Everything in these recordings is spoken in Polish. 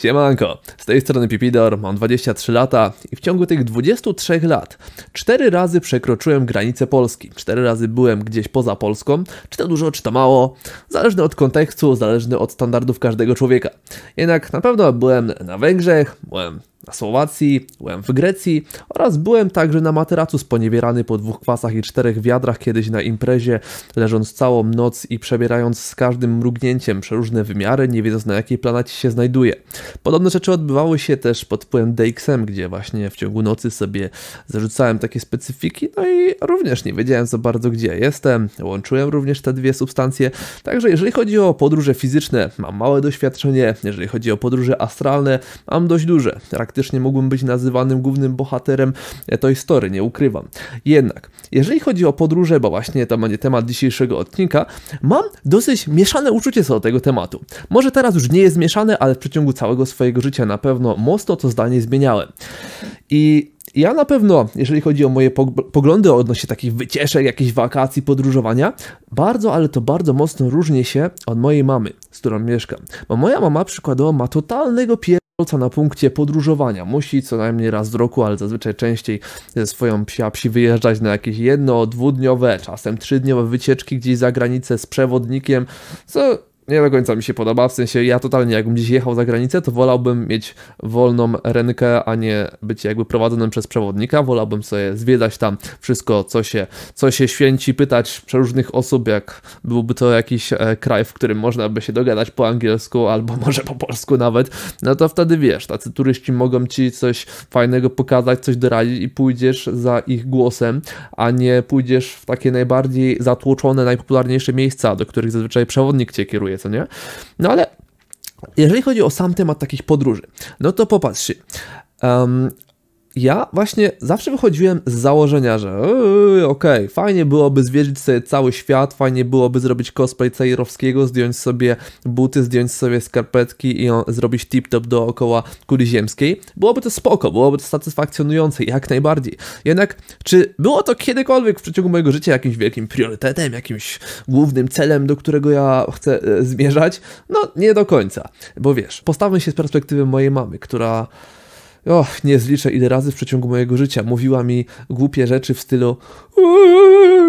Siemanko, z tej strony Pipidor, mam 23 lata i w ciągu tych 23 lat 4 razy przekroczyłem granicę Polski. 4 razy byłem gdzieś poza Polską, czy to dużo, czy to mało, zależny od kontekstu, zależny od standardów każdego człowieka. Jednak na pewno byłem na Węgrzech, byłem na Słowacji, byłem w Grecji oraz byłem także na materacu sponiewierany po dwóch kwasach i czterech wiadrach kiedyś na imprezie, leżąc całą noc i przebierając z każdym mrugnięciem przeróżne wymiary, nie wiedząc na jakiej planecie się znajduje. Podobne rzeczy odbywały się też pod wpływem DXM, gdzie właśnie w ciągu nocy sobie zarzucałem takie specyfiki, no i również nie wiedziałem za bardzo gdzie jestem, łączyłem również te dwie substancje, także jeżeli chodzi o podróże fizyczne, mam małe doświadczenie, jeżeli chodzi o podróże astralne, mam dość duże, praktycznie nie mógłbym być nazywanym głównym bohaterem e, tej Story, nie ukrywam. Jednak, jeżeli chodzi o podróże, bo właśnie to będzie temat dzisiejszego odcinka, mam dosyć mieszane uczucie co do tego tematu. Może teraz już nie jest mieszane, ale w przeciągu całego swojego życia na pewno mocno to zdanie zmieniałem. I ja na pewno, jeżeli chodzi o moje poglądy odnośnie takich wycieczek, jakichś wakacji, podróżowania, bardzo, ale to bardzo mocno różni się od mojej mamy, z którą mieszkam. Bo moja mama przykładowo ma totalnego pierdolenia na punkcie podróżowania. Musi co najmniej raz w roku, ale zazwyczaj częściej ze swoją psia psi wyjeżdżać na jakieś jedno, dwudniowe, czasem trzydniowe wycieczki gdzieś za granicę z przewodnikiem, co nie do końca mi się podoba, w sensie ja totalnie jakbym gdzieś jechał za granicę, to wolałbym mieć wolną rękę, a nie być jakby prowadzonym przez przewodnika, wolałbym sobie zwiedzać tam wszystko, co się, co się święci, pytać przeróżnych osób, jak byłby to jakiś e, kraj, w którym można by się dogadać po angielsku albo może po polsku nawet, no to wtedy wiesz, tacy turyści mogą ci coś fajnego pokazać, coś doradzić i pójdziesz za ich głosem, a nie pójdziesz w takie najbardziej zatłoczone, najpopularniejsze miejsca, do których zazwyczaj przewodnik cię kieruje co nie? No ale jeżeli chodzi o sam temat takich podróży, no to popatrzcie. Um, ja właśnie zawsze wychodziłem z założenia, że yy, okej, okay, fajnie byłoby zwiedzić sobie cały świat, fajnie byłoby zrobić cosplay cejrowskiego, zdjąć sobie buty, zdjąć sobie skarpetki i on, zrobić tip-top dookoła kuli ziemskiej. Byłoby to spoko, byłoby to satysfakcjonujące, jak najbardziej. Jednak, czy było to kiedykolwiek w przeciągu mojego życia jakimś wielkim priorytetem, jakimś głównym celem, do którego ja chcę e, zmierzać? No, nie do końca, bo wiesz, postawmy się z perspektywy mojej mamy, która och, nie zliczę ile razy w przeciągu mojego życia mówiła mi głupie rzeczy w stylu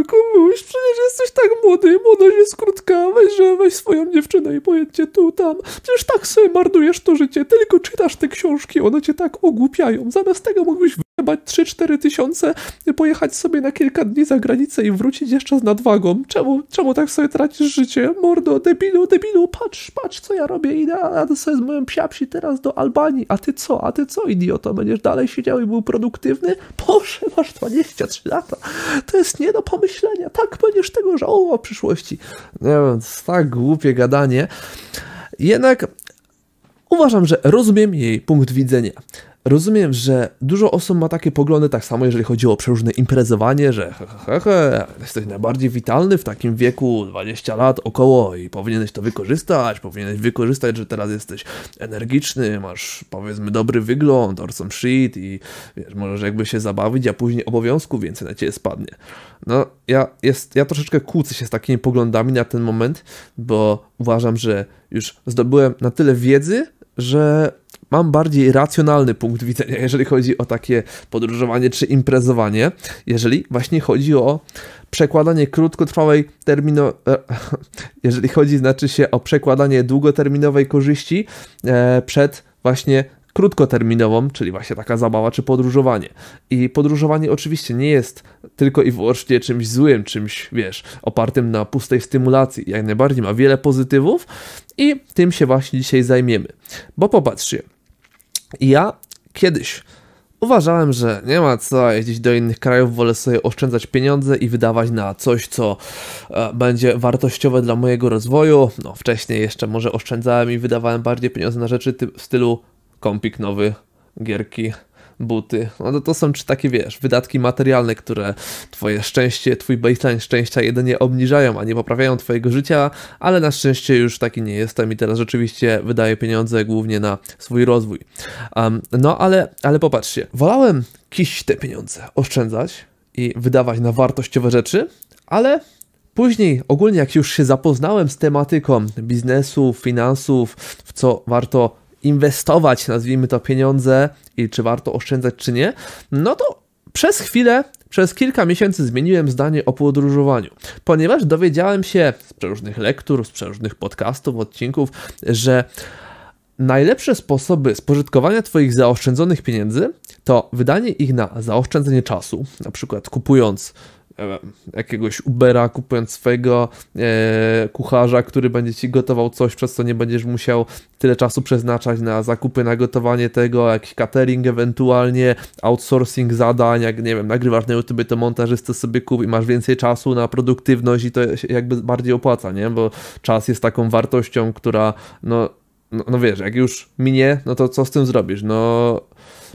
Kubuś, przecież jesteś tak młody, młodość jest krótka weź, że weź swoją dziewczynę i pojedźcie tu, tam. Przecież tak sobie marnujesz to życie, tylko czytasz te książki, one cię tak ogłupiają. Zamiast tego mógłbyś wybać 3-4 tysiące, pojechać sobie na kilka dni za granicę i wrócić jeszcze z nadwagą. Czemu, czemu tak sobie tracisz życie? Mordo, debilu, debilu, patrz, patrz, co ja robię, idę jadę sobie z moim psiapsi teraz do Albanii, a ty co, a ty co, idioto, będziesz dalej siedział i był produktywny? Boże, masz 23 lata, to jest nie do pomyślenia, tak będziesz tego żałował w przyszłości. Nie tak głupie gadanie. Jednak uważam, że rozumiem jej punkt widzenia. Rozumiem, że dużo osób ma takie poglądy, tak samo jeżeli chodzi o przeróżne imprezowanie, że he, he, he, jesteś najbardziej witalny w takim wieku, 20 lat około i powinieneś to wykorzystać, powinieneś wykorzystać, że teraz jesteś energiczny, masz powiedzmy dobry wygląd or some shit i wiesz, możesz jakby się zabawić, a później obowiązku więcej na ciebie spadnie. No, ja, jest, ja troszeczkę kłócę się z takimi poglądami na ten moment, bo uważam, że już zdobyłem na tyle wiedzy, że mam bardziej racjonalny punkt widzenia, jeżeli chodzi o takie podróżowanie czy imprezowanie, jeżeli właśnie chodzi o przekładanie krótkotrwałej termino... E, jeżeli chodzi, znaczy się o przekładanie długoterminowej korzyści e, przed właśnie krótkoterminową, czyli właśnie taka zabawa czy podróżowanie. I podróżowanie oczywiście nie jest tylko i wyłącznie czymś złym, czymś, wiesz, opartym na pustej stymulacji. Jak najbardziej ma wiele pozytywów i tym się właśnie dzisiaj zajmiemy. Bo popatrzcie, i ja kiedyś uważałem, że nie ma co jeździć do innych krajów, wolę sobie oszczędzać pieniądze i wydawać na coś, co e, będzie wartościowe dla mojego rozwoju. No, wcześniej jeszcze może oszczędzałem i wydawałem bardziej pieniądze na rzeczy w stylu kąpik nowy, gierki, buty. No to, to są czy takie, wiesz, wydatki materialne, które twoje szczęście, twój baseline szczęścia jedynie obniżają, a nie poprawiają twojego życia, ale na szczęście już taki nie jestem i teraz rzeczywiście wydaję pieniądze głównie na swój rozwój. Um, no ale, ale popatrzcie, wolałem kiść te pieniądze, oszczędzać i wydawać na wartościowe rzeczy, ale Później, ogólnie jak już się zapoznałem z tematyką biznesu, finansów, w co warto inwestować, nazwijmy to, pieniądze i czy warto oszczędzać, czy nie, no to przez chwilę, przez kilka miesięcy zmieniłem zdanie o podróżowaniu, ponieważ dowiedziałem się z przeróżnych lektur, z przeróżnych podcastów, odcinków, że najlepsze sposoby spożytkowania Twoich zaoszczędzonych pieniędzy to wydanie ich na zaoszczędzenie czasu, na przykład kupując E, jakiegoś Ubera, kupując swojego e, kucharza, który będzie ci gotował coś, przez co nie będziesz musiał tyle czasu przeznaczać na zakupy, na gotowanie tego, jakiś catering ewentualnie, outsourcing zadań, jak nie wiem, nagrywasz na YouTube, to montażystę sobie kup i masz więcej czasu na produktywność i to się jakby bardziej opłaca, nie? Bo czas jest taką wartością, która no no, no wiesz, jak już minie, no to co z tym zrobisz? No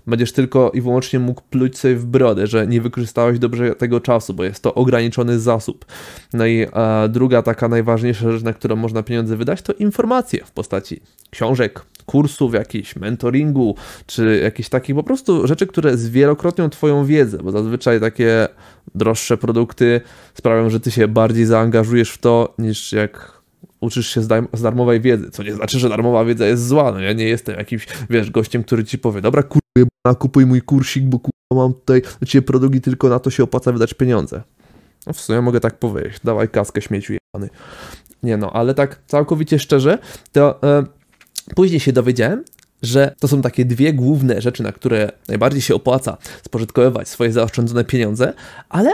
będziesz tylko i wyłącznie mógł pluć sobie w brodę, że nie wykorzystałeś dobrze tego czasu, bo jest to ograniczony zasób. No i e, druga taka najważniejsza rzecz, na którą można pieniądze wydać, to informacje w postaci książek, kursów, jakichś mentoringu, czy jakichś takich po prostu rzeczy, które zwielokrotnią Twoją wiedzę, bo zazwyczaj takie droższe produkty sprawią, że Ty się bardziej zaangażujesz w to, niż jak uczysz się z, darm z, darmowej wiedzy, co nie znaczy, że darmowa wiedza jest zła, no ja nie jestem jakimś, wiesz, gościem, który ci powie, dobra, kurde, kupuj mój kursik, bo kurwa, mam tutaj cię produkty, tylko na to się opłaca wydać pieniądze. No w sumie mogę tak powiedzieć, dawaj kaskę śmieciu jebany. Nie no, ale tak całkowicie szczerze, to e, później się dowiedziałem, że to są takie dwie główne rzeczy, na które najbardziej się opłaca spożytkowywać swoje zaoszczędzone pieniądze, ale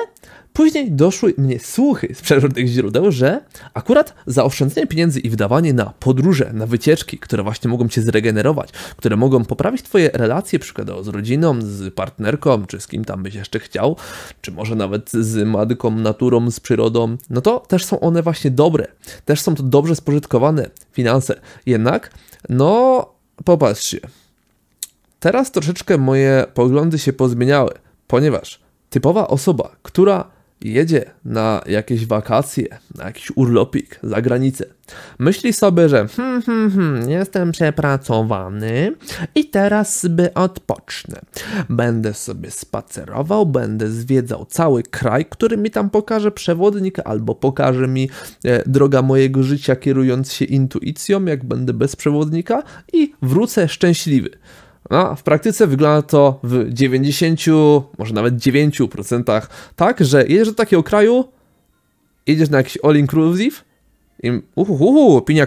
Później doszły mnie słuchy z przeróżnych źródeł, że akurat zaoszczędzenie pieniędzy i wydawanie na podróże, na wycieczki, które właśnie mogą cię zregenerować, które mogą poprawić twoje relacje przykładowo z rodziną, z partnerką, czy z kim tam byś jeszcze chciał, czy może nawet z matką, naturą, z przyrodą, no to też są one właśnie dobre. Też są to dobrze spożytkowane finanse. Jednak, no popatrzcie. Teraz troszeczkę moje poglądy się pozmieniały, ponieważ typowa osoba, która jedzie na jakieś wakacje, na jakiś urlopik za granicę, myśli sobie, że hmm, hmm, hmm, jestem przepracowany i teraz by odpocznę. Będę sobie spacerował, będę zwiedzał cały kraj, który mi tam pokaże przewodnik albo pokaże mi e, droga mojego życia, kierując się intuicją, jak będę bez przewodnika i wrócę szczęśliwy. No, w praktyce wygląda to w 90, może nawet 9% tak, że jedziesz do takiego kraju, jedziesz na jakiś all inclusive i uhuhu, uhu, pinia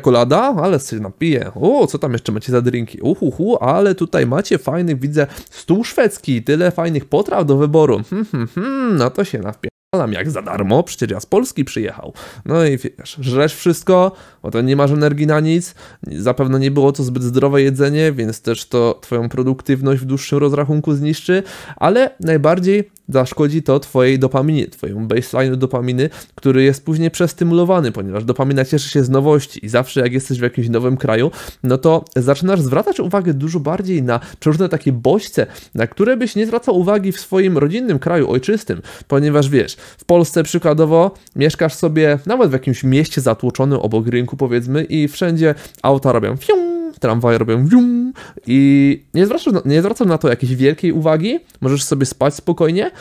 ale się napije, o, co tam jeszcze macie za drinki, uhuhu, ale tutaj macie fajnych, widzę, stół szwedzki, tyle fajnych potraw do wyboru, hmm, hmm, hmm, no to się napie jak za darmo, przecież ja z Polski przyjechał. No i wiesz, żresz wszystko, bo to nie masz energii na nic, zapewne nie było to zbyt zdrowe jedzenie, więc też to twoją produktywność w dłuższym rozrachunku zniszczy, ale najbardziej zaszkodzi to twojej dopaminie, twojemu baseline dopaminy, który jest później przestymulowany, ponieważ dopamina cieszy się z nowości i zawsze jak jesteś w jakimś nowym kraju, no to zaczynasz zwracać uwagę dużo bardziej na różne takie bodźce, na które byś nie zwracał uwagi w swoim rodzinnym kraju ojczystym, ponieważ wiesz, w Polsce przykładowo mieszkasz sobie nawet w jakimś mieście zatłoczonym obok rynku powiedzmy i wszędzie auta robią fium, tramwaje robią wium i nie zwracam nie na to jakiejś wielkiej uwagi, możesz sobie spać spokojnie,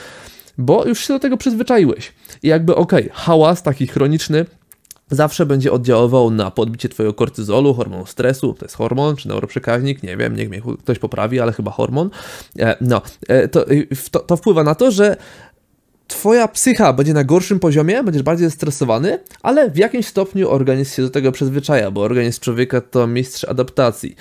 bo już się do tego przyzwyczaiłeś. I jakby okej, okay, hałas taki chroniczny zawsze będzie oddziaływał na podbicie twojego kortyzolu, hormonu stresu, to jest hormon czy neuroprzekaźnik, nie wiem, niech mnie ktoś poprawi, ale chyba hormon. E, no, e, to, to, to wpływa na to, że Twoja psycha będzie na gorszym poziomie, będziesz bardziej stresowany, ale w jakimś stopniu organizm się do tego przyzwyczaja, bo organizm człowieka to mistrz adaptacji.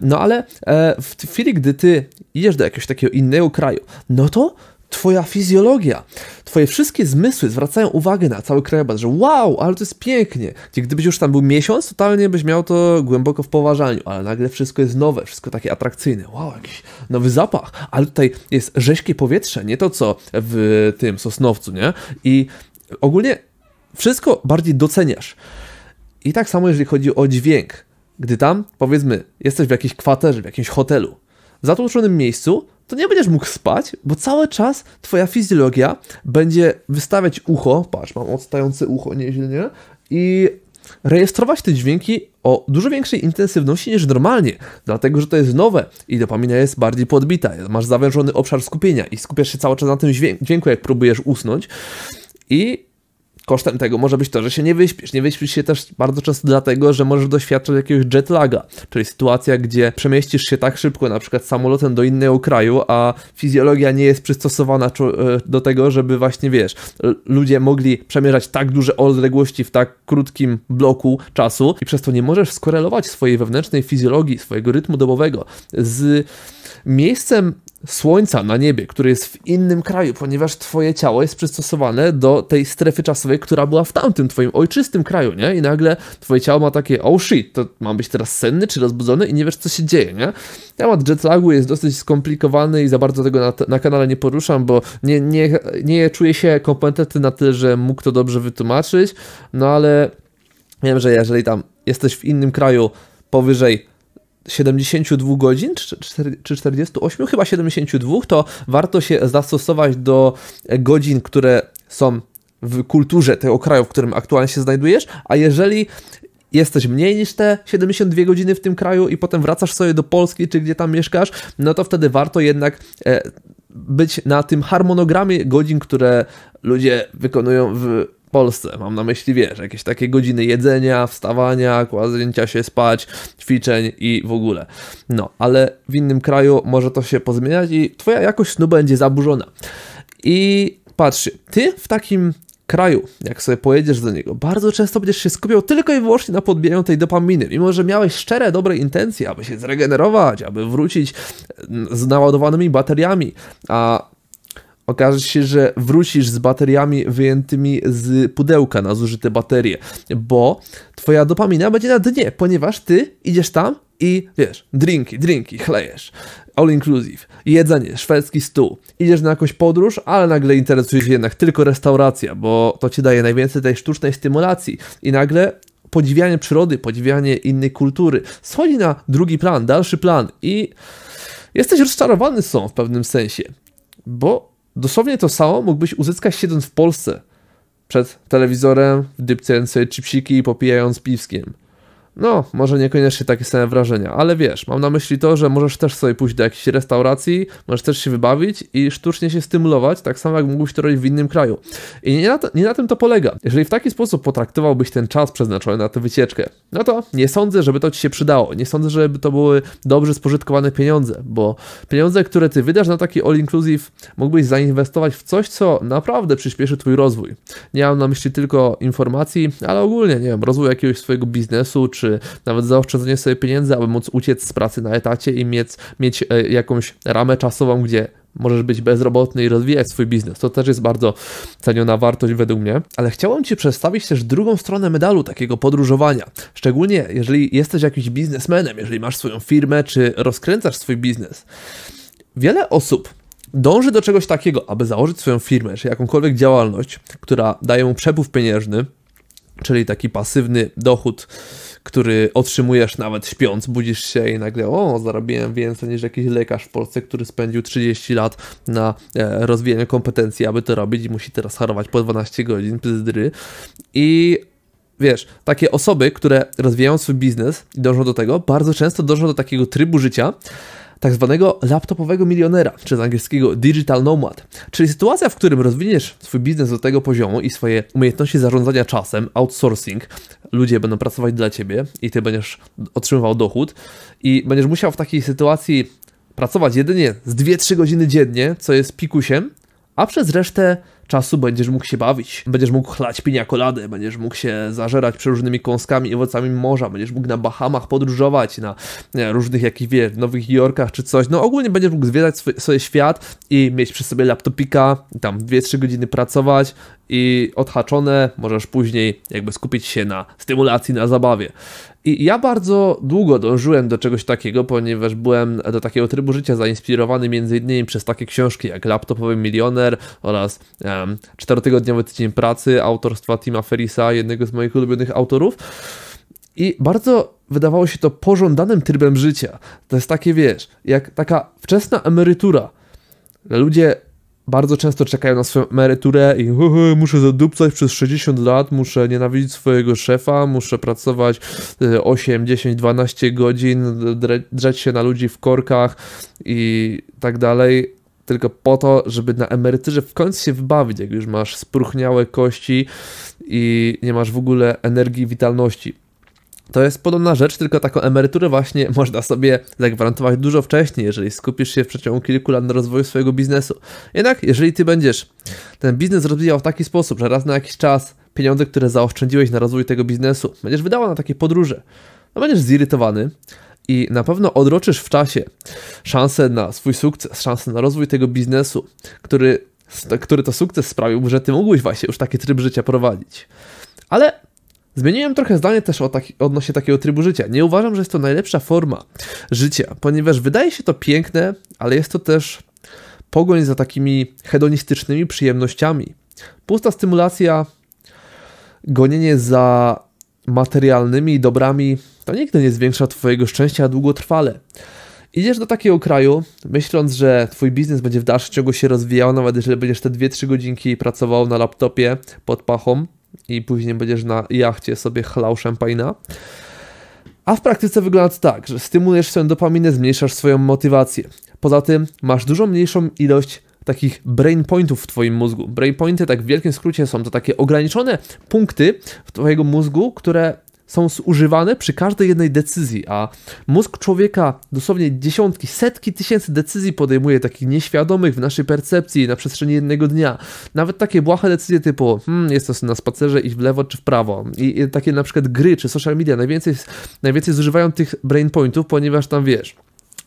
No ale e, w chwili, gdy ty idziesz do jakiegoś takiego innego kraju, no to Twoja fizjologia, Twoje wszystkie zmysły zwracają uwagę na cały krajobraz, że wow, ale to jest pięknie. Gdzie gdybyś już tam był miesiąc, totalnie byś miał to głęboko w poważaniu, ale nagle wszystko jest nowe, wszystko takie atrakcyjne. Wow, jakiś nowy zapach, ale tutaj jest rzeźkie powietrze, nie to co w tym sosnowcu, nie? I ogólnie wszystko bardziej doceniasz. I tak samo, jeżeli chodzi o dźwięk. Gdy tam, powiedzmy, jesteś w jakiejś kwaterze, w jakimś hotelu, w zatłoczonym miejscu, to nie będziesz mógł spać, bo cały czas twoja fizjologia będzie wystawiać ucho, patrz, mam odstające ucho nieźle, nie? I rejestrować te dźwięki o dużo większej intensywności niż normalnie, dlatego że to jest nowe i dopamina jest bardziej podbita. Masz zawężony obszar skupienia i skupiasz się cały czas na tym dźwięku, jak próbujesz usnąć. I Kosztem tego może być to, że się nie wyśpisz. Nie wyśpisz się też bardzo często dlatego, że możesz doświadczać jakiegoś jetlaga, czyli sytuacja, gdzie przemieścisz się tak szybko, na przykład samolotem do innego kraju, a fizjologia nie jest przystosowana e, do tego, żeby właśnie, wiesz, ludzie mogli przemierzać tak duże odległości w tak krótkim bloku czasu i przez to nie możesz skorelować swojej wewnętrznej fizjologii, swojego rytmu dobowego z miejscem słońca na niebie, które jest w innym kraju, ponieważ twoje ciało jest przystosowane do tej strefy czasowej, która była w tamtym twoim ojczystym kraju, nie? I nagle twoje ciało ma takie, oh shit, to mam być teraz senny czy rozbudzony i nie wiesz, co się dzieje, nie? Temat jetlagu jest dosyć skomplikowany i za bardzo tego na, na kanale nie poruszam, bo nie, nie, nie czuję się kompetentny na tyle, że mógł to dobrze wytłumaczyć, no ale wiem, że jeżeli tam jesteś w innym kraju powyżej 72 godzin czy 48, chyba 72, to warto się zastosować do godzin, które są w kulturze tego kraju, w którym aktualnie się znajdujesz, a jeżeli jesteś mniej niż te 72 godziny w tym kraju i potem wracasz sobie do Polski czy gdzie tam mieszkasz, no to wtedy warto jednak e, być na tym harmonogramie godzin, które ludzie wykonują w Polsce. Mam na myśli, wiesz, jakieś takie godziny jedzenia, wstawania, kładzenia się spać, ćwiczeń i w ogóle. No, ale w innym kraju może to się pozmieniać i twoja jakość snu będzie zaburzona. I patrzcie, ty w takim kraju, jak sobie pojedziesz do niego, bardzo często będziesz się skupiał tylko i wyłącznie na podbijaniu tej dopaminy, mimo że miałeś szczere, dobre intencje, aby się zregenerować, aby wrócić z naładowanymi bateriami, a Okaże się, że wrócisz z bateriami wyjętymi z pudełka na zużyte baterie, bo twoja dopamina będzie na dnie, ponieważ ty idziesz tam i wiesz, drinki, drinki, chlejesz. All inclusive, jedzenie, szwedzki stół. Idziesz na jakąś podróż, ale nagle interesuje się jednak tylko restauracja, bo to ci daje najwięcej tej sztucznej stymulacji. I nagle podziwianie przyrody, podziwianie innej kultury schodzi na drugi plan, dalszy plan i jesteś rozczarowany są w pewnym sensie, bo Dosłownie to samo mógłbyś uzyskać siedząc w Polsce przed telewizorem, w dypce czy chipsiki i popijając piwskiem. No, może niekoniecznie takie same wrażenia, ale wiesz, mam na myśli to, że możesz też sobie pójść do jakiejś restauracji, możesz też się wybawić i sztucznie się stymulować, tak samo jak mógłbyś to robić w innym kraju. I nie na, to, nie na tym to polega. Jeżeli w taki sposób potraktowałbyś ten czas przeznaczony na tę wycieczkę, no to nie sądzę, żeby to ci się przydało. Nie sądzę, żeby to były dobrze spożytkowane pieniądze, bo pieniądze, które ty wydasz na taki all-inclusive, mógłbyś zainwestować w coś, co naprawdę przyspieszy twój rozwój. Nie mam na myśli tylko informacji, ale ogólnie, nie wiem, rozwój jakiegoś swojego biznesu, czy czy nawet zaoszczędzenie sobie pieniędzy, aby móc uciec z pracy na etacie i mieć, mieć e, jakąś ramę czasową, gdzie możesz być bezrobotny i rozwijać swój biznes. To też jest bardzo ceniona wartość według mnie. Ale chciałem Ci przedstawić też drugą stronę medalu takiego podróżowania. Szczególnie jeżeli jesteś jakimś biznesmenem, jeżeli masz swoją firmę, czy rozkręcasz swój biznes. Wiele osób dąży do czegoś takiego, aby założyć swoją firmę, czy jakąkolwiek działalność, która daje mu przepływ pieniężny, czyli taki pasywny dochód który otrzymujesz nawet śpiąc, budzisz się i nagle o, zarobiłem więcej niż jakiś lekarz w Polsce, który spędził 30 lat na e, rozwijaniu kompetencji, aby to robić i musi teraz harować po 12 godzin dry. I wiesz, takie osoby, które rozwijają swój biznes i dążą do tego, bardzo często dążą do takiego trybu życia, tak zwanego laptopowego milionera, czy z angielskiego digital nomad, czyli sytuacja, w którym rozwiniesz swój biznes do tego poziomu i swoje umiejętności zarządzania czasem, outsourcing, ludzie będą pracować dla ciebie i ty będziesz otrzymywał dochód i będziesz musiał w takiej sytuacji pracować jedynie z 2-3 godziny dziennie, co jest pikusiem, a przez resztę czasu będziesz mógł się bawić, będziesz mógł chlać pinia kolady, będziesz mógł się zażerać przeróżnymi kąskami i owocami morza, będziesz mógł na Bahamach podróżować, na różnych jakichś, wiesz, Nowych Jorkach czy coś, no ogólnie będziesz mógł zwiedzać swój, świat i mieć przy sobie laptopika, tam 2-3 godziny pracować i odhaczone możesz później jakby skupić się na stymulacji, na zabawie. I ja bardzo długo dążyłem do czegoś takiego, ponieważ byłem do takiego trybu życia zainspirowany m.in. przez takie książki jak Laptopowy Milioner oraz um, Czterotygodniowy Tydzień Pracy autorstwa Tima Ferisa, jednego z moich ulubionych autorów. I bardzo wydawało się to pożądanym trybem życia. To jest takie, wiesz, jak taka wczesna emerytura. Ludzie bardzo często czekają na swoją emeryturę i hu, hu, muszę zadupcać przez 60 lat, muszę nienawidzić swojego szefa, muszę pracować 8, 10, 12 godzin, drzeć się na ludzi w korkach i tak dalej, tylko po to, żeby na emeryturze w końcu się wybawić, jak już masz spruchniałe kości i nie masz w ogóle energii i witalności. To jest podobna rzecz, tylko taką emeryturę właśnie można sobie zagwarantować dużo wcześniej, jeżeli skupisz się w przeciągu kilku lat na rozwoju swojego biznesu. Jednak jeżeli ty będziesz ten biznes rozwijał w taki sposób, że raz na jakiś czas pieniądze, które zaoszczędziłeś na rozwój tego biznesu, będziesz wydała na takie podróże, no będziesz zirytowany i na pewno odroczysz w czasie szansę na swój sukces, szansę na rozwój tego biznesu, który, który to sukces sprawił, że ty mógłbyś właśnie już taki tryb życia prowadzić. Ale Zmieniłem trochę zdanie też o taki, odnośnie takiego trybu życia. Nie uważam, że jest to najlepsza forma życia, ponieważ wydaje się to piękne, ale jest to też pogoń za takimi hedonistycznymi przyjemnościami. Pusta stymulacja, gonienie za materialnymi dobrami to nigdy nie zwiększa Twojego szczęścia długotrwale. Idziesz do takiego kraju, myśląc, że Twój biznes będzie w dalszym ciągu się rozwijał, nawet jeżeli będziesz te 2-3 godzinki pracował na laptopie pod pachą, i później będziesz na jachcie sobie chlał szampajna. A w praktyce wygląda to tak, że stymulujesz swoją dopaminę, zmniejszasz swoją motywację. Poza tym masz dużo mniejszą ilość takich brain pointów w twoim mózgu. Brain pointy tak w wielkim skrócie są to takie ograniczone punkty w twojego mózgu, które są zużywane przy każdej jednej decyzji, a mózg człowieka dosłownie dziesiątki, setki tysięcy decyzji podejmuje, takich nieświadomych w naszej percepcji na przestrzeni jednego dnia. Nawet takie błahe decyzje typu, hmm, jest to na spacerze iść w lewo czy w prawo. I, I takie na przykład gry czy social media najwięcej, najwięcej zużywają tych brain pointów, ponieważ tam wiesz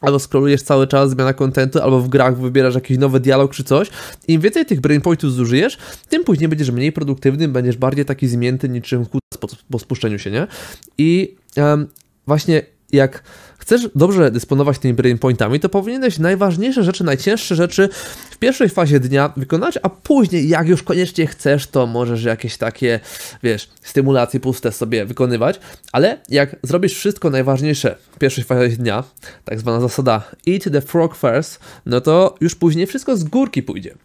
albo scrollujesz cały czas, zmiana kontentu, albo w grach wybierasz jakiś nowy dialog czy coś. Im więcej tych brainpointów zużyjesz, tym później będziesz mniej produktywny, będziesz bardziej taki zmięty niczym kutas po, po spuszczeniu się, nie? I um, właśnie jak chcesz dobrze dysponować tymi brain pointami, to powinieneś najważniejsze rzeczy, najcięższe rzeczy w pierwszej fazie dnia wykonać, a później, jak już koniecznie chcesz, to możesz jakieś takie, wiesz, stymulacje puste sobie wykonywać, ale jak zrobisz wszystko najważniejsze w pierwszej fazie dnia, tak zwana zasada eat the frog first, no to już później wszystko z górki pójdzie.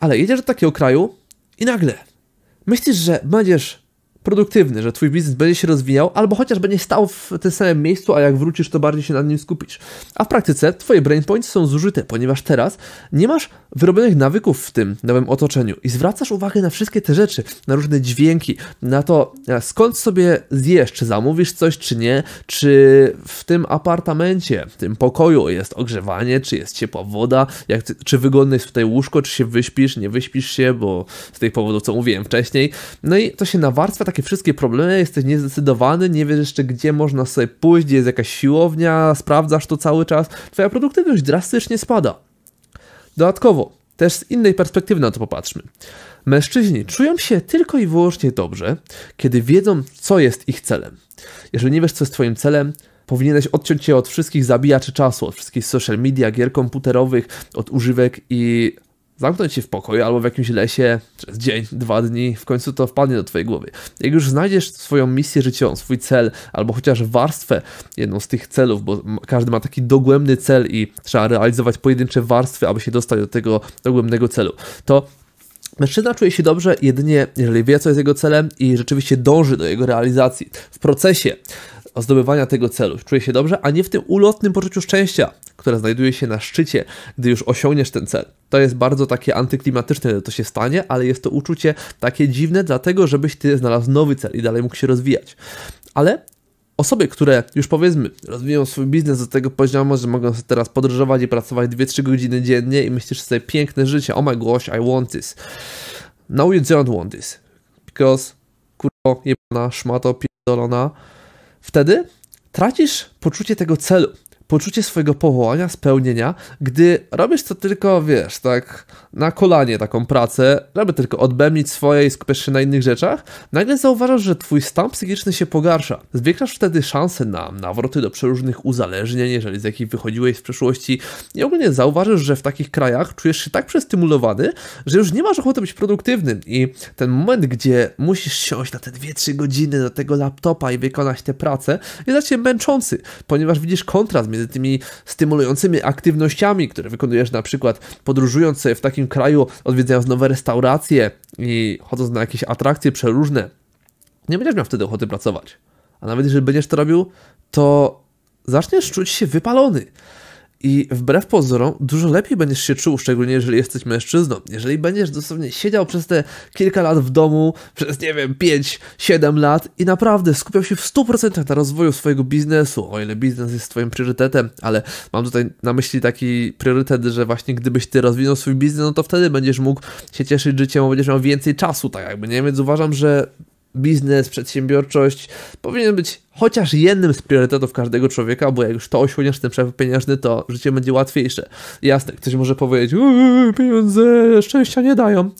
Ale jedziesz do takiego kraju i nagle myślisz, że będziesz produktywny, że twój biznes będzie się rozwijał, albo chociaż będzie stał w tym samym miejscu, a jak wrócisz, to bardziej się nad nim skupisz. A w praktyce twoje brain points są zużyte, ponieważ teraz nie masz wyrobionych nawyków w tym nowym otoczeniu i zwracasz uwagę na wszystkie te rzeczy, na różne dźwięki, na to e, skąd sobie zjesz, czy zamówisz coś, czy nie, czy w tym apartamencie, w tym pokoju jest ogrzewanie, czy jest ciepła woda, jak, czy wygodne jest tutaj łóżko, czy się wyśpisz, nie wyśpisz się, bo z tych powodów, co mówiłem wcześniej. No i to się nawarstwia tak takie wszystkie problemy, jesteś niezdecydowany, nie wiesz jeszcze gdzie można sobie pójść, gdzie jest jakaś siłownia, sprawdzasz to cały czas, twoja produktywność drastycznie spada. Dodatkowo, też z innej perspektywy na to popatrzmy. Mężczyźni czują się tylko i wyłącznie dobrze, kiedy wiedzą, co jest ich celem. Jeżeli nie wiesz, co jest Twoim celem, powinieneś odciąć się od wszystkich zabijaczy czasu, od wszystkich social media, gier komputerowych, od używek i zamknąć się w pokoju albo w jakimś lesie przez dzień, dwa dni, w końcu to wpadnie do twojej głowy. Jak już znajdziesz swoją misję życiową, swój cel, albo chociaż warstwę, jedną z tych celów, bo każdy ma taki dogłębny cel i trzeba realizować pojedyncze warstwy, aby się dostać do tego dogłębnego celu, to Mężczyzna czuje się dobrze jedynie, jeżeli wie, co jest jego celem i rzeczywiście dąży do jego realizacji. W procesie zdobywania tego celu. Czuję się dobrze, a nie w tym ulotnym poczuciu szczęścia, które znajduje się na szczycie, gdy już osiągniesz ten cel. To jest bardzo takie antyklimatyczne, że to się stanie, ale jest to uczucie takie dziwne, dlatego żebyś ty znalazł nowy cel i dalej mógł się rozwijać. Ale osoby, które już powiedzmy rozwijają swój biznes do tego poziomu, że mogą sobie teraz podróżować i pracować 2-3 godziny dziennie i myślisz sobie piękne życie, oh my gosh, I want this. No you don't want this, because kurwa jebana szmato pierdolona, Wtedy tracisz poczucie tego celu, poczucie swojego powołania, spełnienia, gdy robisz to tylko, wiesz, tak na kolanie taką pracę, żeby tylko odbemnić swoje i skupiasz się na innych rzeczach, nagle zauważasz, że twój stan psychiczny się pogarsza. Zwiększasz wtedy szanse na nawroty do przeróżnych uzależnień, jeżeli z jakich wychodziłeś w przeszłości i ogólnie zauważysz, że w takich krajach czujesz się tak przestymulowany, że już nie masz ochoty być produktywnym i ten moment, gdzie musisz siąść na te 2-3 godziny do tego laptopa i wykonać tę pracę, jest dla ciebie męczący, ponieważ widzisz kontrast między tymi stymulującymi aktywnościami, które wykonujesz na przykład podróżując sobie w takim takim kraju, odwiedzając nowe restauracje i chodząc na jakieś atrakcje przeróżne, nie będziesz miał wtedy ochoty pracować. A nawet jeżeli będziesz to robił, to zaczniesz czuć się wypalony. I wbrew pozorom, dużo lepiej będziesz się czuł, szczególnie jeżeli jesteś mężczyzną. Jeżeli będziesz dosłownie siedział przez te kilka lat w domu, przez nie wiem, 5-7 lat i naprawdę skupiał się w 100% na rozwoju swojego biznesu, o ile biznes jest Twoim priorytetem, ale mam tutaj na myśli taki priorytet, że właśnie gdybyś Ty rozwinął swój biznes, no to wtedy będziesz mógł się cieszyć życiem, bo będziesz miał więcej czasu, tak jakby, nie? Więc uważam, że biznes, przedsiębiorczość powinien być chociaż jednym z priorytetów każdego człowieka, bo jak już to osiągniesz, ten przepływ pieniężny, to życie będzie łatwiejsze. Jasne, ktoś może powiedzieć, pieniądze szczęścia nie dają.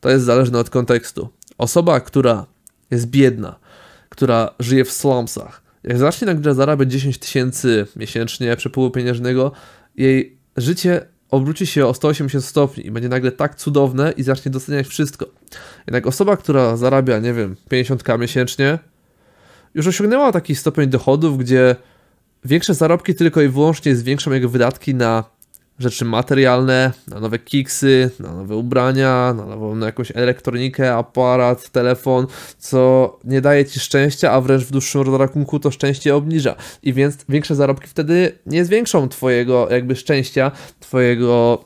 To jest zależne od kontekstu. Osoba, która jest biedna, która żyje w slumsach, jak zacznie nagle zarabiać 10 tysięcy miesięcznie przepływu pieniężnego, jej życie obróci się o 180 stopni i będzie nagle tak cudowne i zacznie doceniać wszystko. Jednak osoba, która zarabia, nie wiem, 50k miesięcznie, już osiągnęła taki stopień dochodów, gdzie większe zarobki tylko i wyłącznie zwiększą jego wydatki na rzeczy materialne, na nowe kiksy, na nowe ubrania, na nową na jakąś elektronikę, aparat, telefon, co nie daje ci szczęścia, a wręcz w dłuższym rozrachunku to szczęście obniża. I więc większe zarobki wtedy nie zwiększą twojego jakby szczęścia, twojego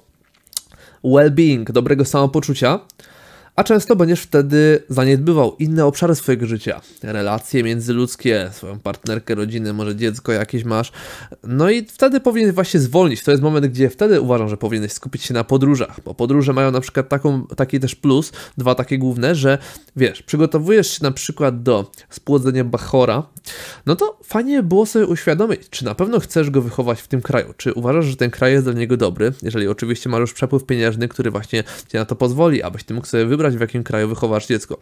well-being, dobrego samopoczucia, a często będziesz wtedy zaniedbywał inne obszary swojego życia, relacje międzyludzkie, swoją partnerkę, rodzinę, może dziecko jakieś masz. No i wtedy powinieneś właśnie zwolnić. To jest moment, gdzie wtedy uważam, że powinieneś skupić się na podróżach, bo podróże mają na przykład taką, taki też plus, dwa takie główne, że wiesz, przygotowujesz się na przykład do spłodzenia Bachora, no to fajnie było sobie uświadomić, czy na pewno chcesz go wychować w tym kraju, czy uważasz, że ten kraj jest dla niego dobry, jeżeli oczywiście masz już przepływ pieniężny, który właśnie ci na to pozwoli, abyś ty mógł sobie wybrać wybrać, w jakim kraju wychowasz dziecko.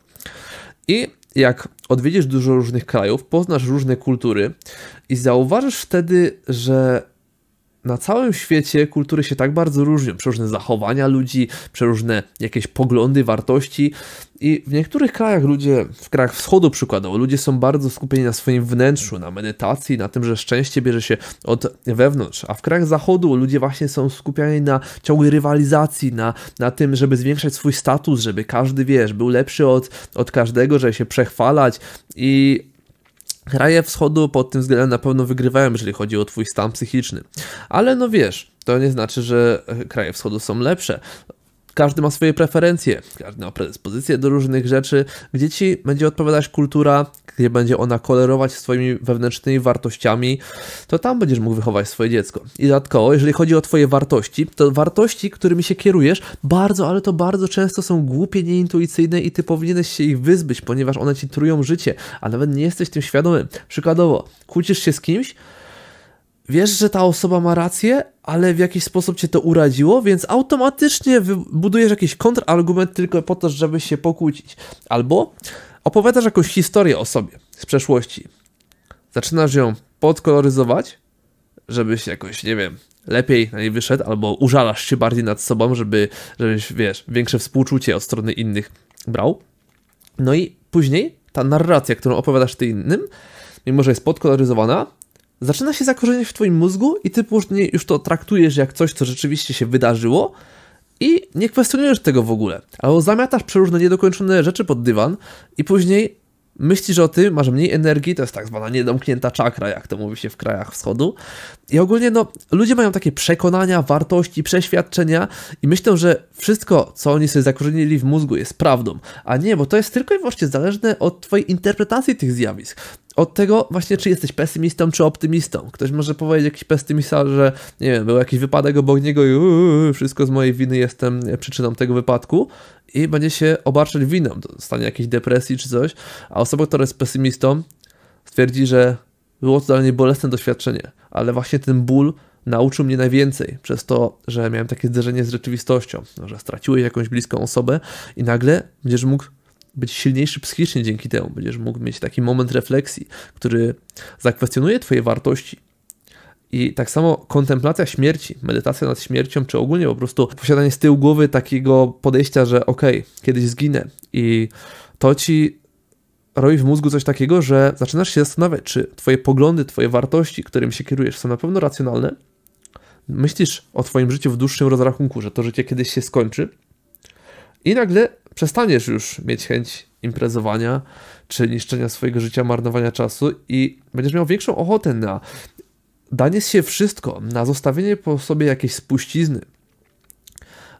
I jak odwiedzisz dużo różnych krajów, poznasz różne kultury i zauważysz wtedy, że na całym świecie kultury się tak bardzo różnią. Przeróżne zachowania ludzi, przeróżne jakieś poglądy, wartości. I w niektórych krajach ludzie, w krajach wschodu przykładowo, ludzie są bardzo skupieni na swoim wnętrzu, na medytacji, na tym, że szczęście bierze się od wewnątrz. A w krajach zachodu ludzie właśnie są skupieni na ciągłej rywalizacji, na, na tym, żeby zwiększać swój status, żeby każdy, wiesz, był lepszy od, od każdego, żeby się przechwalać. I Kraje wschodu pod tym względem na pewno wygrywają, jeżeli chodzi o twój stan psychiczny. Ale no wiesz, to nie znaczy, że e, kraje wschodu są lepsze każdy ma swoje preferencje, każdy ma predyspozycje do różnych rzeczy, gdzie ci będzie odpowiadać kultura, gdzie będzie ona kolerować swoimi wewnętrznymi wartościami, to tam będziesz mógł wychować swoje dziecko. I dodatkowo, jeżeli chodzi o Twoje wartości, to wartości, którymi się kierujesz, bardzo, ale to bardzo często są głupie, nieintuicyjne i Ty powinieneś się ich wyzbyć, ponieważ one Ci trują życie, a nawet nie jesteś tym świadomy. Przykładowo, kłócisz się z kimś, wiesz, że ta osoba ma rację, ale w jakiś sposób cię to uradziło, więc automatycznie budujesz jakiś kontrargument tylko po to, żeby się pokłócić. Albo opowiadasz jakąś historię o sobie z przeszłości. Zaczynasz ją podkoloryzować, żebyś jakoś, nie wiem, lepiej na niej wyszedł, albo użalasz się bardziej nad sobą, żeby, żebyś, wiesz, większe współczucie od strony innych brał. No i później ta narracja, którą opowiadasz ty innym, mimo że jest podkoloryzowana, zaczyna się zakorzenienie w twoim mózgu i ty później już to traktujesz jak coś, co rzeczywiście się wydarzyło i nie kwestionujesz tego w ogóle. Albo zamiatasz przeróżne niedokończone rzeczy pod dywan i później myślisz o tym, masz mniej energii, to jest tak zwana niedomknięta czakra, jak to mówi się w krajach wschodu. I ogólnie no, ludzie mają takie przekonania, wartości, przeświadczenia i myślą, że wszystko, co oni sobie zakorzenili w mózgu jest prawdą. A nie, bo to jest tylko i wyłącznie zależne od twojej interpretacji tych zjawisk od tego właśnie, czy jesteś pesymistą, czy optymistą. Ktoś może powiedzieć jakiś pesymista, że nie wiem, był jakiś wypadek obok niego i uuu, wszystko z mojej winy jestem przyczyną tego wypadku i będzie się obarczać winą, stanie jakiejś depresji czy coś, a osoba, która jest pesymistą stwierdzi, że było to dla mnie bolesne doświadczenie, ale właśnie ten ból nauczył mnie najwięcej przez to, że miałem takie zderzenie z rzeczywistością, że straciłeś jakąś bliską osobę i nagle będziesz mógł być silniejszy psychicznie dzięki temu. Będziesz mógł mieć taki moment refleksji, który zakwestionuje Twoje wartości. I tak samo kontemplacja śmierci, medytacja nad śmiercią, czy ogólnie po prostu posiadanie z tyłu głowy takiego podejścia, że okej, okay, kiedyś zginę. I to ci roi w mózgu coś takiego, że zaczynasz się zastanawiać, czy Twoje poglądy, Twoje wartości, którym się kierujesz, są na pewno racjonalne. Myślisz o Twoim życiu w dłuższym rozrachunku, że to życie kiedyś się skończy i nagle przestaniesz już mieć chęć imprezowania czy niszczenia swojego życia, marnowania czasu i będziesz miał większą ochotę na danie się wszystko, na zostawienie po sobie jakiejś spuścizny,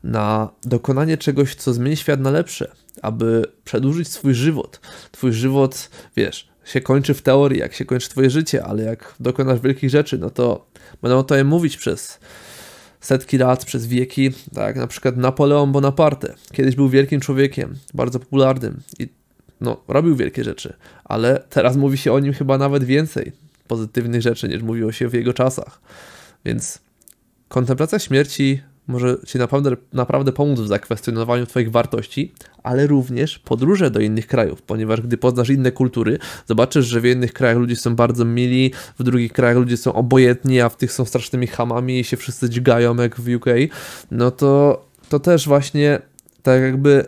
na dokonanie czegoś, co zmieni świat na lepsze, aby przedłużyć swój żywot. Twój żywot, wiesz, się kończy w teorii, jak się kończy twoje życie, ale jak dokonasz wielkich rzeczy, no to będą o tobie mówić przez setki lat, przez wieki, tak, na przykład Napoleon Bonaparte, kiedyś był wielkim człowiekiem, bardzo popularnym i no, robił wielkie rzeczy, ale teraz mówi się o nim chyba nawet więcej pozytywnych rzeczy niż mówiło się w jego czasach. Więc kontemplacja śmierci może Ci naprawdę, naprawdę pomóc w zakwestionowaniu Twoich wartości, ale również podróże do innych krajów, ponieważ gdy poznasz inne kultury, zobaczysz, że w jednych krajach ludzie są bardzo mili, w drugich krajach ludzie są obojętni, a w tych są strasznymi hamami i się wszyscy dźgają jak w UK, no to to też właśnie tak jakby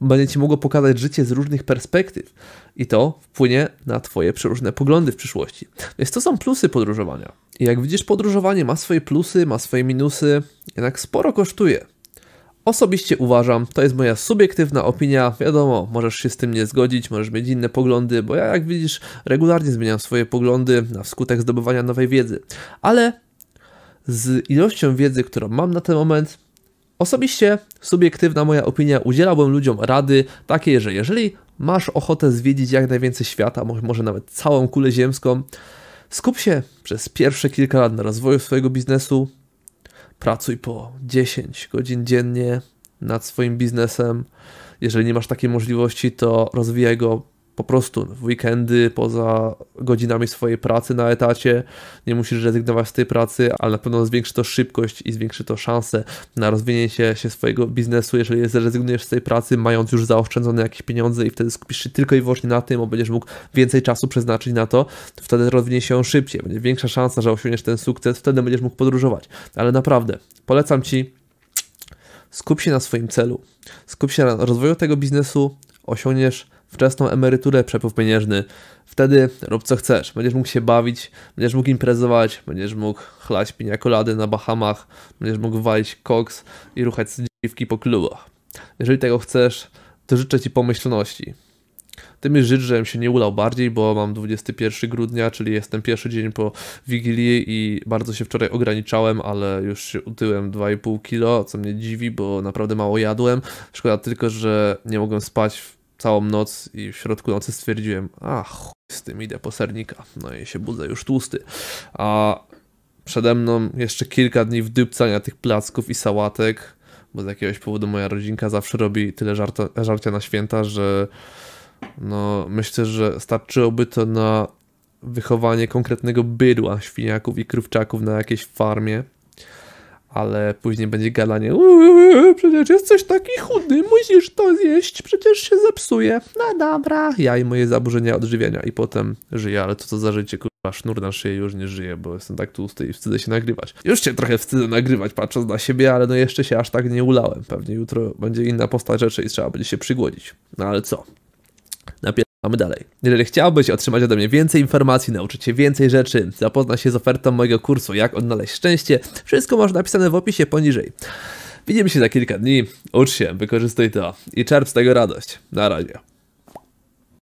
będzie ci mogło pokazać życie z różnych perspektyw i to wpłynie na twoje przeróżne poglądy w przyszłości. Więc to są plusy podróżowania. I jak widzisz, podróżowanie ma swoje plusy, ma swoje minusy, jednak sporo kosztuje. Osobiście uważam, to jest moja subiektywna opinia. Wiadomo, możesz się z tym nie zgodzić, możesz mieć inne poglądy, bo ja, jak widzisz, regularnie zmieniam swoje poglądy na skutek zdobywania nowej wiedzy. Ale z ilością wiedzy, którą mam na ten moment, Osobiście, subiektywna moja opinia, udzielałbym ludziom rady takiej, że jeżeli masz ochotę zwiedzić jak najwięcej świata, może nawet całą kulę ziemską, skup się przez pierwsze kilka lat na rozwoju swojego biznesu, pracuj po 10 godzin dziennie nad swoim biznesem. Jeżeli nie masz takiej możliwości, to rozwijaj go po prostu w weekendy, poza godzinami swojej pracy na etacie. Nie musisz rezygnować z tej pracy, ale na pewno zwiększy to szybkość i zwiększy to szansę na rozwinięcie się swojego biznesu, jeżeli zrezygnujesz z tej pracy, mając już zaoszczędzone jakieś pieniądze i wtedy skupisz się tylko i wyłącznie na tym, bo będziesz mógł więcej czasu przeznaczyć na to, to wtedy rozwinie się on szybciej, będzie większa szansa, że osiągniesz ten sukces, wtedy będziesz mógł podróżować. Ale naprawdę, polecam Ci, skup się na swoim celu, skup się na rozwoju tego biznesu, osiągniesz wczesną emeryturę przepływ pieniężny. Wtedy rób co chcesz. Będziesz mógł się bawić, będziesz mógł imprezować, będziesz mógł chlać piniakolady na Bahamach, będziesz mógł walić koks i ruchać dziwki po klubach. Jeżeli tego chcesz, to życzę Ci pomyślności. Tym już życzę, żebym się nie udał bardziej, bo mam 21 grudnia, czyli jestem pierwszy dzień po Wigilii i bardzo się wczoraj ograniczałem, ale już się utyłem 2,5 kilo, co mnie dziwi, bo naprawdę mało jadłem. Szkoda tylko, że nie mogłem spać całą noc i w środku nocy stwierdziłem, ach, z tym idę po sernika, no i się budzę już tłusty. A przede mną jeszcze kilka dni wdypcania tych placków i sałatek, bo z jakiegoś powodu moja rodzinka zawsze robi tyle żarta, żarcia na święta, że no myślę, że starczyłoby to na wychowanie konkretnego bydła, świniaków i krówczaków na jakiejś farmie ale później będzie gadanie przecież jesteś taki chudy, musisz to zjeść, przecież się zepsuje. No dobra, ja i moje zaburzenia odżywiania i potem żyję, ale to za życie, kurwa, sznur na szyję już nie żyje, bo jestem tak tłusty i wstydzę się nagrywać. Już się trochę wstydzę nagrywać patrząc na siebie, ale no jeszcze się aż tak nie ulałem. Pewnie jutro będzie inna postać rzeczy i trzeba będzie się przygłodzić. No ale co? Napier Mamy dalej. Jeżeli chciałbyś otrzymać ode mnie więcej informacji, nauczyć się więcej rzeczy, zapoznać się z ofertą mojego kursu Jak odnaleźć szczęście, wszystko masz napisane w opisie poniżej. Widzimy się za kilka dni. Ucz się, wykorzystuj to i czerp z tego radość. Na razie.